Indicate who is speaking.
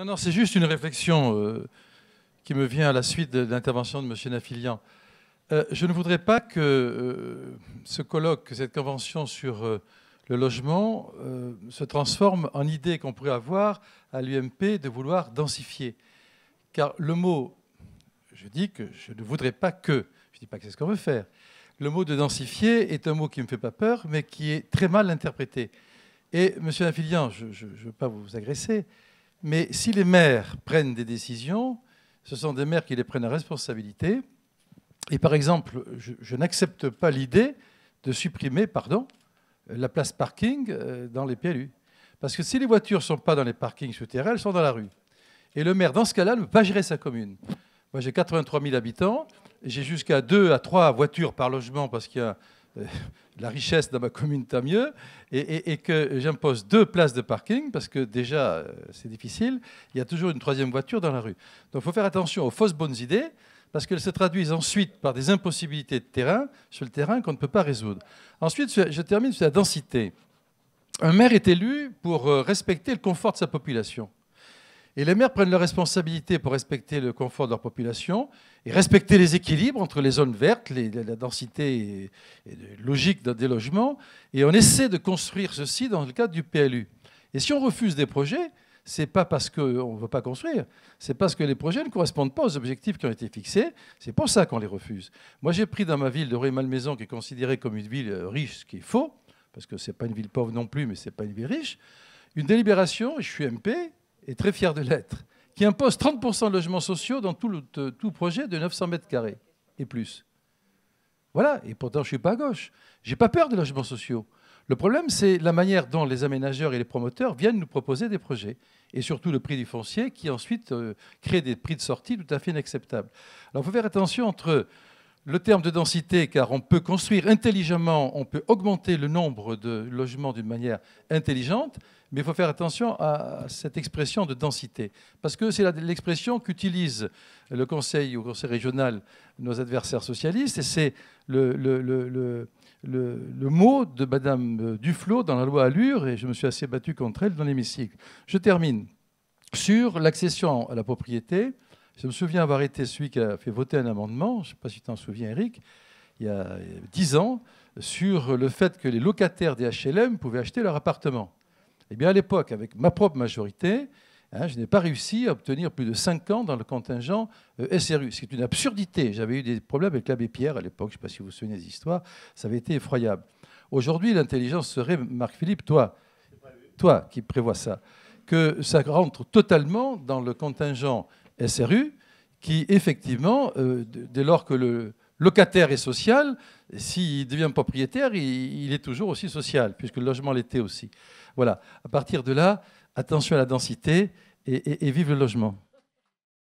Speaker 1: Non, non, c'est juste une réflexion euh, qui me vient à la suite de l'intervention de M. Nafilian. Euh, je ne voudrais pas que euh, ce colloque, cette convention sur le logement se transforme en idée qu'on pourrait avoir à l'UMP de vouloir densifier. Car le mot, je dis que je ne voudrais pas que, je ne dis pas que c'est ce qu'on veut faire, le mot de densifier est un mot qui ne me fait pas peur, mais qui est très mal interprété. Et, M. Nafilian, je ne veux pas vous agresser, mais si les maires prennent des décisions, ce sont des maires qui les prennent à responsabilité. Et par exemple, je, n'accepte pas l'idée de supprimer, pardon, la place parking euh, dans les PLU. Parce que si les voitures ne sont pas dans les parkings souterrains, elles sont dans la rue. Et le maire, dans ce cas-là, ne peut pas gérer sa commune. Moi, j'ai 83 000 habitants. J'ai jusqu'à 2 à 3 voitures par logement parce qu'il y a euh, la richesse dans ma commune, tant mieux, et, et que j'impose deux places de parking, parce que déjà, euh, c'est difficile, il y a toujours une troisième voiture dans la rue. Donc il faut faire attention aux fausses bonnes idées, parce qu'elles se traduisent ensuite par des impossibilités de terrain, sur le terrain qu'on ne peut pas résoudre. Ensuite, je termine sur la densité. Un maire est élu pour euh, respecter le confort de sa population. Et les maires prennent leurs responsabilités pour respecter le confort de leur population et respecter les équilibres entre les zones vertes, la densité et, logique des logements. Et on essaie de construire ceci dans le cadre du PLU. Et si on refuse des projets, c'est pas parce qu'on ne veut pas construire, c'est parce que les projets ne correspondent pas aux objectifs qui ont été fixés. C'est pour ça qu'on les refuse. Moi, j'ai pris dans ma ville de Rueil-Malmaison, qui est considérée comme une ville riche, ce qui est faux, parce que c'est pas une ville pauvre non plus, mais c'est pas une ville riche, une délibération, je suis MP, et très fier de l'être, qui impose 30% de logements sociaux dans tout, tout projet de 900 m carrés et plus. Voilà, et pourtant je ne suis pas à gauche. J'ai pas peur des logements sociaux. Le problème, c'est la manière dont les aménageurs et les promoteurs viennent nous proposer des projets, et surtout le prix du foncier qui ensuite euh, crée des prix de sortie tout à fait inacceptables. Alors il faut faire attention entre le terme de densité, car on peut construire intelligemment, on peut augmenter le nombre de logements d'une manière intelligente, mais il faut faire attention à cette expression de densité, parce que c'est l'expression qu'utilise le Conseil ou le Conseil régional, nos adversaires socialistes, et c'est le, mot de Madame euh, Duflot dans la loi Allure, et je me suis assez battu contre elle dans l'hémicycle. Je termine sur l'accession à la propriété. Je me souviens avoir été celui qui a fait voter un amendement, je ne sais pas si tu t'en souviens Eric, il y a dix ans, sur le fait que les locataires des HLM pouvaient acheter leur appartement. Eh bien à l'époque, avec ma propre majorité, hein, je n'ai pas réussi à obtenir plus de cinq ans dans le contingent euh, SRU, ce qui est une absurdité. J'avais eu des problèmes avec l'abbé Pierre à l'époque, je ne sais pas si vous vous souvenez des histoires, ça avait été effroyable. Aujourd'hui, l'intelligence serait, Marc-Philippe, toi, toi qui prévois ça, que ça rentre totalement dans le contingent SRU, qui effectivement, euh, dès lors que le locataire est social, s'il devient propriétaire, il, est toujours aussi social, puisque le logement l'était aussi. Voilà, à partir de là, attention à la densité et vive le logement.